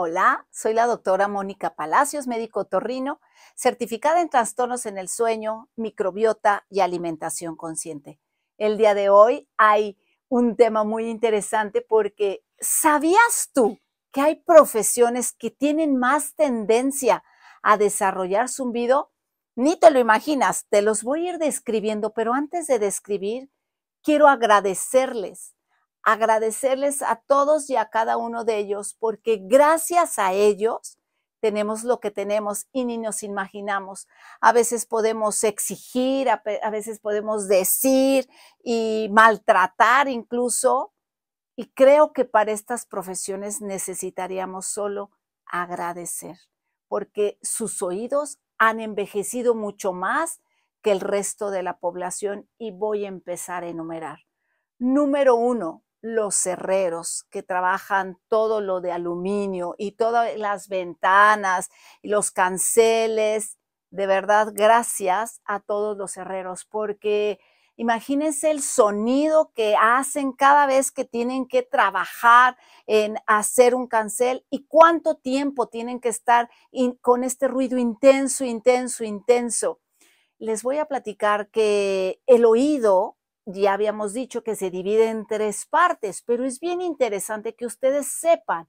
Hola, soy la doctora Mónica Palacios, médico torrino, certificada en trastornos en el sueño, microbiota y alimentación consciente. El día de hoy hay un tema muy interesante porque ¿sabías tú que hay profesiones que tienen más tendencia a desarrollar zumbido? Ni te lo imaginas, te los voy a ir describiendo, pero antes de describir, quiero agradecerles agradecerles a todos y a cada uno de ellos, porque gracias a ellos tenemos lo que tenemos y ni nos imaginamos. A veces podemos exigir, a, veces podemos decir y maltratar incluso. Y creo que para estas profesiones necesitaríamos solo agradecer, porque sus oídos han envejecido mucho más que el resto de la población y voy a empezar a enumerar. Número uno, los herreros que trabajan todo lo de aluminio y todas las ventanas y los canceles. De verdad, gracias a todos los herreros porque imagínense el sonido que hacen cada vez que tienen que trabajar en hacer un cancel y cuánto tiempo tienen que estar con este ruido intenso, intenso, intenso. Les voy a platicar que el oído ya habíamos dicho que se divide en tres partes, pero es bien interesante que ustedes sepan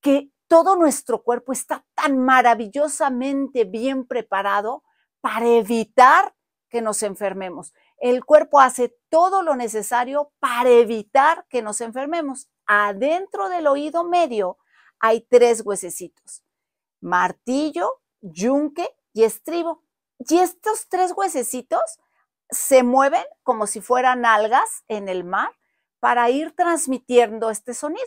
que todo nuestro cuerpo está tan maravillosamente bien preparado para evitar que nos enfermemos. El cuerpo hace todo lo necesario para evitar que nos enfermemos. Adentro del oído medio hay tres huesecitos, martillo, yunque y estribo. Y estos tres huesecitos se mueven como si fueran algas en el mar para ir transmitiendo este sonido.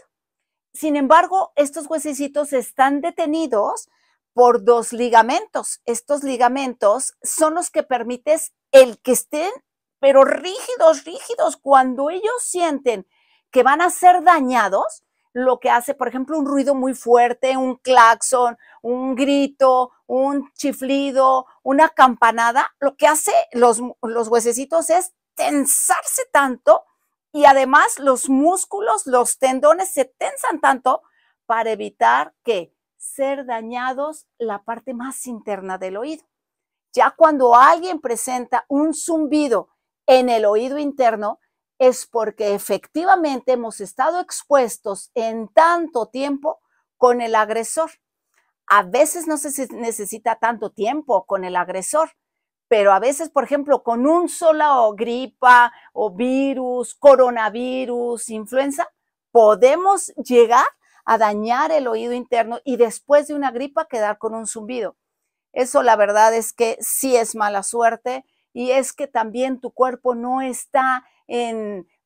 Sin embargo, estos huesecitos están detenidos por dos ligamentos. Estos ligamentos son los que permiten el que estén, pero rígidos, rígidos. Cuando ellos sienten que van a ser dañados, lo que hace, por ejemplo, un ruido muy fuerte, un claxon, un grito, un chiflido, una campanada, lo que hace los, los huesecitos es tensarse tanto y además los músculos, los tendones se tensan tanto para evitar que ser dañados la parte más interna del oído. Ya cuando alguien presenta un zumbido en el oído interno, es porque efectivamente hemos estado expuestos en tanto tiempo con el agresor. A veces no se necesita tanto tiempo con el agresor, pero a veces, por ejemplo, con un solo gripa o virus, coronavirus, influenza, podemos llegar a dañar el oído interno y después de una gripa quedar con un zumbido. Eso la verdad es que sí es mala suerte y es que también tu cuerpo no está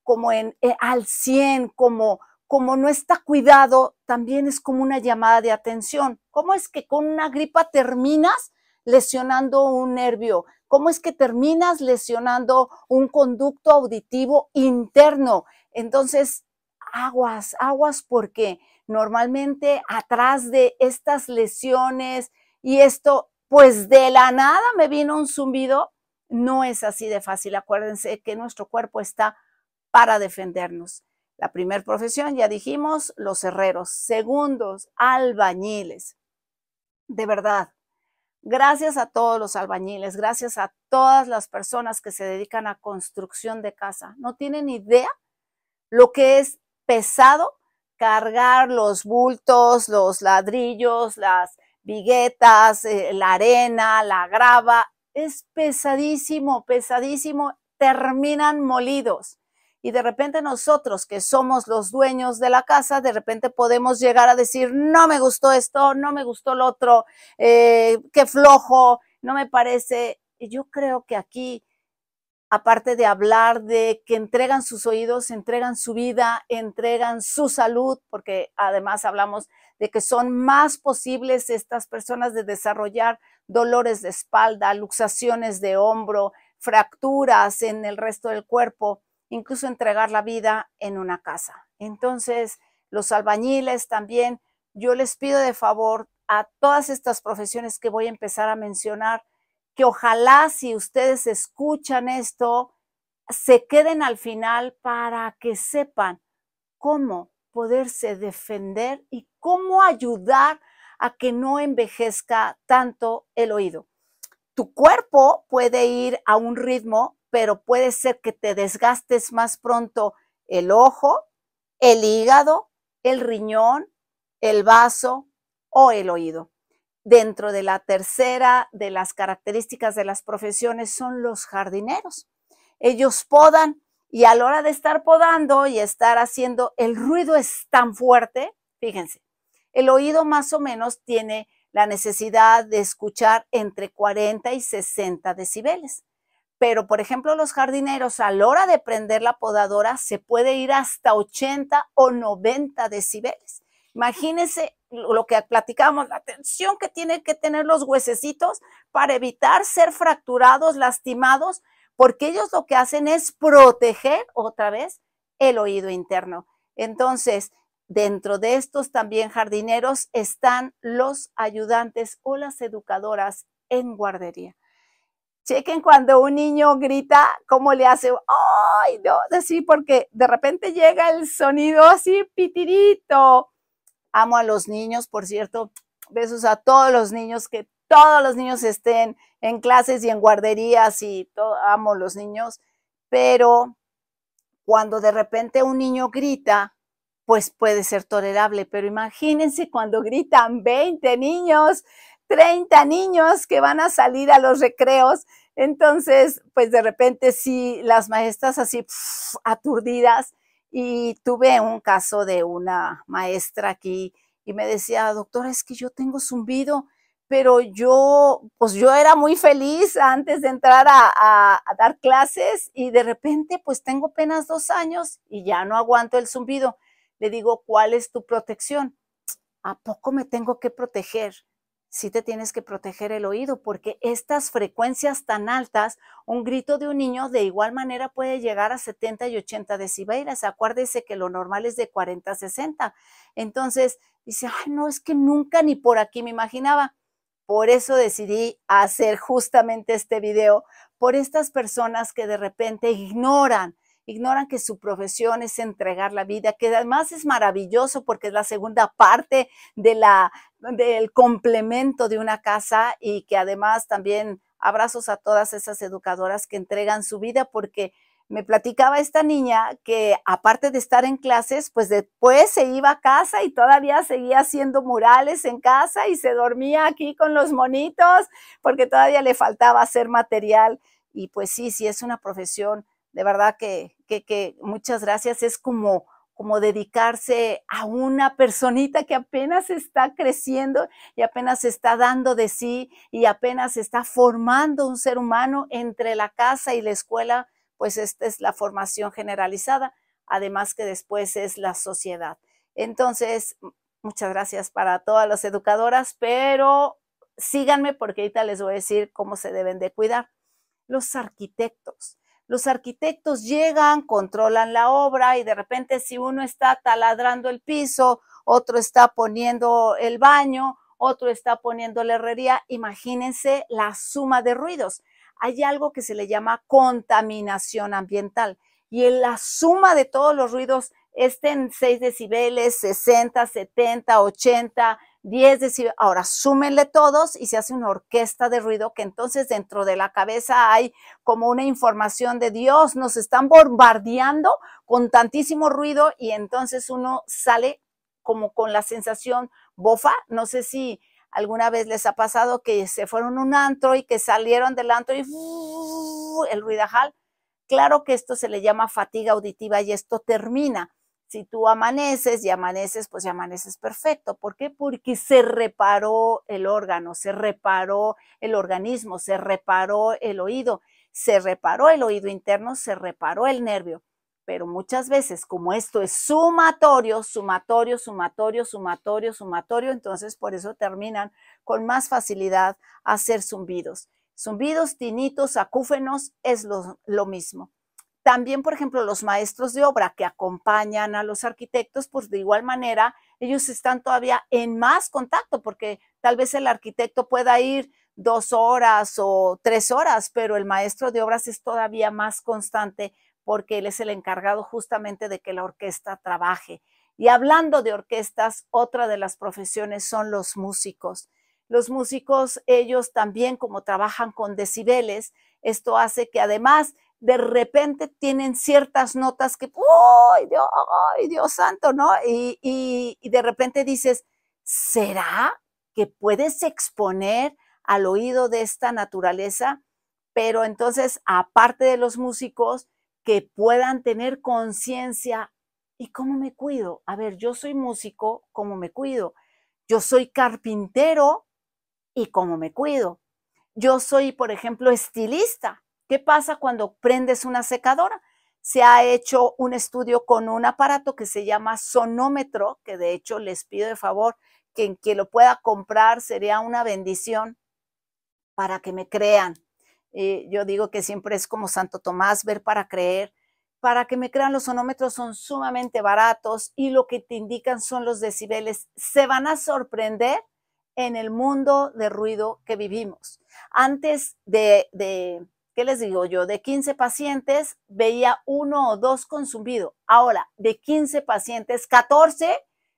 como en, eh, al 100, como, como no está cuidado, también es como una llamada de atención. ¿Cómo es que con una gripa terminas lesionando un nervio? ¿Cómo es que terminas lesionando un conducto auditivo interno? Entonces, aguas, aguas porque normalmente atrás de estas lesiones y esto, pues de la nada me vino un zumbido no es así de fácil. Acuérdense que nuestro cuerpo está para defendernos. La primera profesión, ya dijimos, los herreros. Segundos, albañiles. De verdad, gracias a todos los albañiles, gracias a todas las personas que se dedican a construcción de casa. No tienen idea lo que es pesado cargar los bultos, los ladrillos, las viguetas, eh, la arena, la grava, es pesadísimo, pesadísimo, terminan molidos. Y de repente nosotros que somos los dueños de la casa, de repente podemos llegar a decir, no me gustó esto, no me gustó el otro, eh, qué flojo, no me parece. yo creo que aquí aparte de hablar de que entregan sus oídos, entregan su vida, entregan su salud, porque además hablamos de que son más posibles estas personas de desarrollar dolores de espalda, luxaciones de hombro, fracturas en el resto del cuerpo, incluso entregar la vida en una casa. Entonces, los albañiles también, yo les pido de favor a todas estas profesiones que voy a empezar a mencionar, que ojalá si ustedes escuchan esto, se queden al final para que sepan cómo poderse defender y cómo ayudar a que no envejezca tanto el oído. Tu cuerpo puede ir a un ritmo, pero puede ser que te desgastes más pronto el ojo, el hígado, el riñón, el vaso o el oído dentro de la tercera de las características de las profesiones son los jardineros. Ellos podan y a la hora de estar podando y estar haciendo, el ruido es tan fuerte, fíjense, el oído más o menos tiene la necesidad de escuchar entre 40 y 60 decibeles. Pero, por ejemplo, los jardineros a la hora de prender la podadora se puede ir hasta 80 o 90 decibeles. Imagínense lo que platicamos, la tensión que tienen que tener los huesecitos para evitar ser fracturados, lastimados, porque ellos lo que hacen es proteger otra vez el oído interno. Entonces, dentro de estos también jardineros están los ayudantes o las educadoras en guardería. Chequen cuando un niño grita, cómo le hace, ¡ay, no! Así, porque de repente llega el sonido así, pitirito, Amo a los niños, por cierto, besos a todos los niños, que todos los niños estén en clases y en guarderías y amo a los niños, pero cuando de repente un niño grita, pues puede ser tolerable, pero imagínense cuando gritan 20 niños, 30 niños que van a salir a los recreos, entonces, pues de repente si las maestras así aturdidas, y tuve un caso de una maestra aquí y me decía, doctora, es que yo tengo zumbido, pero yo, pues yo era muy feliz antes de entrar a, dar clases y de repente pues tengo apenas dos años y ya no aguanto el zumbido. Le digo, ¿cuál es tu protección? ¿A poco me tengo que proteger? sí te tienes que proteger el oído porque estas frecuencias tan altas, un grito de un niño de igual manera puede llegar a 70 y 80 decibeles. Acuérdese que lo normal es de 40 a 60. Entonces, dice, no, es que nunca ni por aquí me imaginaba. Por eso decidí hacer justamente este video, por estas personas que de repente ignoran ignoran que su profesión es entregar la vida, que además es maravilloso porque es la segunda parte de la, del complemento de una casa y que además también abrazos a todas esas educadoras que entregan su vida porque me platicaba esta niña que aparte de estar en clases, pues después se iba a casa y todavía seguía haciendo murales en casa y se dormía aquí con los monitos porque todavía le faltaba hacer material. Y pues sí, sí es una profesión de verdad que, muchas gracias. Es como, como dedicarse a una personita que apenas está creciendo y apenas está dando de sí y apenas está formando un ser humano entre la casa y la escuela, pues esta es la formación generalizada, además que después es la sociedad. Entonces, muchas gracias para todas las educadoras, pero síganme porque ahorita les voy a decir cómo se deben de cuidar. Los arquitectos los arquitectos llegan, controlan la obra y de repente si uno está taladrando el piso, otro está poniendo el baño, otro está poniendo la herrería, imagínense la suma de ruidos. Hay algo que se le llama contaminación ambiental y en la suma de todos los ruidos estén 6 decibeles, 60, 70, 80, 10 decibelios. Ahora súmenle todos y se hace una orquesta de ruido que entonces dentro de la cabeza hay como una información de Dios, nos están bombardeando con tantísimo ruido y entonces uno sale como con la sensación bofa, no sé si alguna vez les ha pasado que se fueron un antro y que salieron del antro y el ruidajal. Claro que esto se le llama fatiga auditiva y esto termina si tú amaneces y amaneces, pues amaneces perfecto. ¿Por qué? Porque se reparó el órgano, se reparó el organismo, se reparó el oído, se reparó el oído interno, se reparó el nervio. Pero muchas veces, como esto es sumatorio, sumatorio, sumatorio, sumatorio, sumatorio, entonces por eso terminan con más facilidad a hacer zumbidos. Zumbidos, tinitos, acúfenos, es lo mismo. También, por ejemplo, los maestros de obra que acompañan a los arquitectos, pues de igual manera, ellos están todavía en más contacto, porque tal vez el arquitecto pueda ir dos horas o tres horas, pero el maestro de obras es todavía más constante porque él es el encargado justamente de que la orquesta trabaje. Y hablando de orquestas, otra de las profesiones son los músicos. Los músicos, ellos también como trabajan con decibeles, esto hace que además de repente tienen ciertas notas que, ¡ay, Dios, ay, Dios santo! ¿no? y de repente dices, ¿será que puedes exponer al oído de esta naturaleza? Pero entonces, aparte de los músicos, que puedan tener conciencia, ¿y cómo me cuido? A ver, yo soy músico, ¿cómo me cuido? Yo soy carpintero, ¿y cómo me cuido? Yo soy, por ejemplo, estilista, ¿Qué pasa cuando prendes una secadora? Se ha hecho un estudio con un aparato que se llama sonómetro, que de hecho les pido de favor que que lo pueda comprar sería una bendición para que me crean. Eh, yo digo que siempre es como Santo Tomás, ver para creer. Para que me crean, los sonómetros son sumamente baratos y lo que te indican son los decibeles. Se van a sorprender en el mundo de ruido que vivimos. Antes de ¿qué les digo yo? De 15 pacientes veía uno o dos con zumbido. Ahora, de 15 pacientes, 14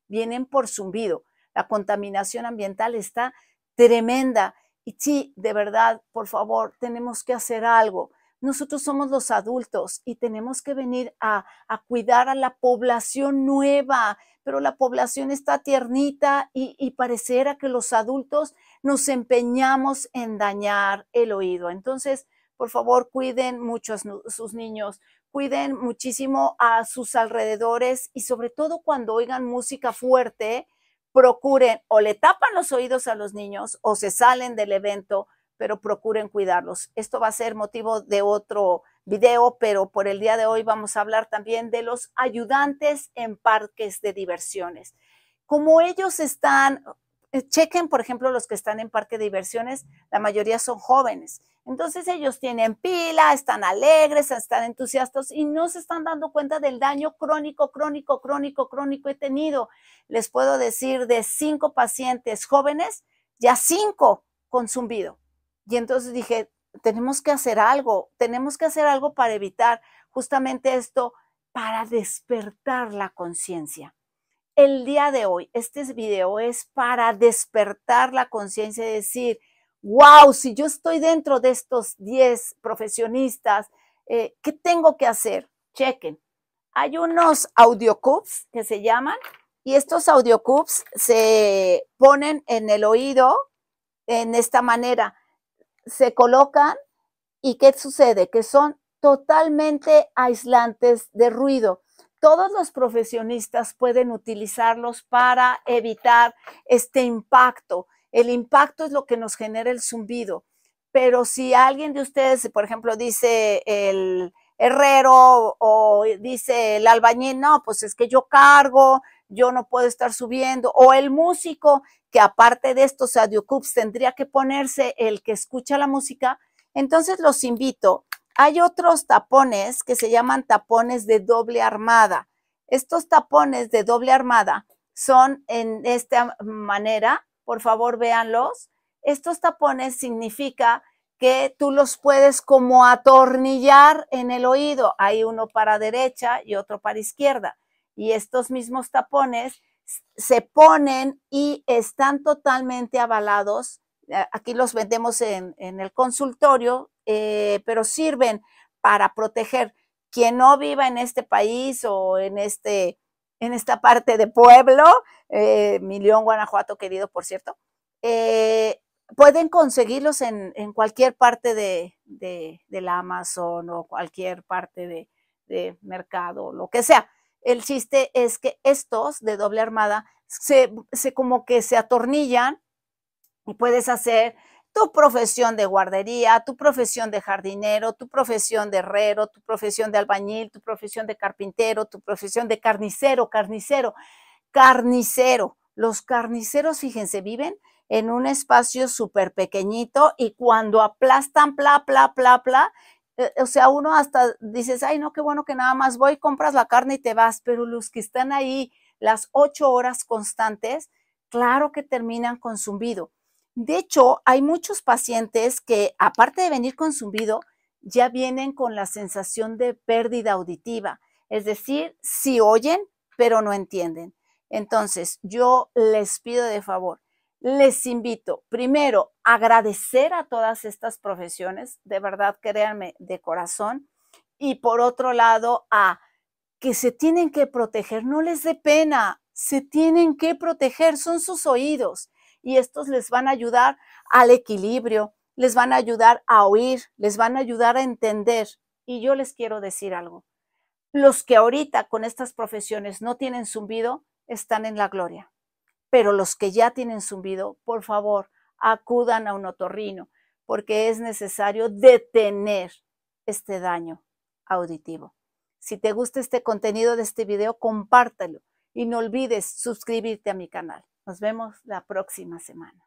vienen por zumbido. La contaminación ambiental está tremenda. Y sí, de verdad, por favor, tenemos que hacer algo. Nosotros somos los adultos y tenemos que venir a, cuidar a la población nueva, pero la población está tiernita y, y que los adultos nos empeñamos en dañar el oído. Entonces, por favor cuiden mucho a sus niños, cuiden muchísimo a sus alrededores y sobre todo cuando oigan música fuerte, procuren o le tapan los oídos a los niños o se salen del evento, pero procuren cuidarlos. Esto va a ser motivo de otro video, pero por el día de hoy vamos a hablar también de los ayudantes en parques de diversiones. Como ellos están eh, chequen, por ejemplo, los que están en parque de diversiones, la mayoría son jóvenes. Entonces ellos tienen pila, están alegres, están entusiastas y no se están dando cuenta del daño crónico, crónico, crónico, crónico he tenido. Les puedo decir de cinco pacientes jóvenes, ya cinco con Y entonces dije, tenemos que hacer algo, tenemos que hacer algo para evitar justamente esto, para despertar la conciencia. El día de hoy, este video es para despertar la conciencia y decir, wow, si yo estoy dentro de estos 10 profesionistas, eh, ¿qué tengo que hacer? Chequen. Hay unos cups que se llaman y estos cups se ponen en el oído en esta manera. Se colocan y ¿qué sucede? Que son totalmente aislantes de ruido. Todos los profesionistas pueden utilizarlos para evitar este impacto el impacto es lo que nos genera el zumbido. Pero si alguien de ustedes, por ejemplo, dice el herrero o dice el albañil, no, pues es que yo cargo, yo no puedo estar subiendo. O el músico, que aparte de estos cups, tendría que ponerse el que escucha la música. Entonces los invito. Hay otros tapones que se llaman tapones de doble armada. Estos tapones de doble armada son en esta manera por favor véanlos. Estos tapones significa que tú los puedes como atornillar en el oído. Hay uno para derecha y otro para izquierda. Y estos mismos tapones se ponen y están totalmente avalados. Aquí los vendemos en, el consultorio, eh, pero sirven para proteger quien no viva en este país o en este en esta parte de Pueblo, eh, Milión, Guanajuato, querido, por cierto. Eh, pueden conseguirlos en, cualquier parte de, de, del Amazon o cualquier parte de, mercado, lo que sea. El chiste es que estos de doble armada se, se como que se atornillan y puedes hacer tu profesión de guardería, tu profesión de jardinero, tu profesión de herrero, tu profesión de albañil, tu profesión de carpintero, tu profesión de carnicero, carnicero, carnicero. Los carniceros, fíjense, viven en un espacio súper pequeñito y cuando aplastan, pla, pla, pla, pla, eh, o sea, uno hasta dices, ay, no, qué bueno que nada más voy, compras la carne y te vas, pero los que están ahí las ocho horas constantes, claro que terminan consumido. De hecho, hay muchos pacientes que, aparte de venir consumido, ya vienen con la sensación de pérdida auditiva. Es decir, sí oyen, pero no entienden. Entonces, yo les pido de favor, les invito primero a agradecer a todas estas profesiones, de verdad, créanme, de corazón, y por otro lado, a que se tienen que proteger, no les dé pena, se tienen que proteger, son sus oídos y estos les van a ayudar al equilibrio, les van a ayudar a oír, les van a ayudar a entender. Y yo les quiero decir algo. Los que ahorita con estas profesiones no tienen zumbido están en la gloria, pero los que ya tienen zumbido, por favor, acudan a un otorrino porque es necesario detener este daño auditivo. Si te gusta este contenido de este video, compártelo y no olvides suscribirte a mi canal. Nos vemos la próxima semana.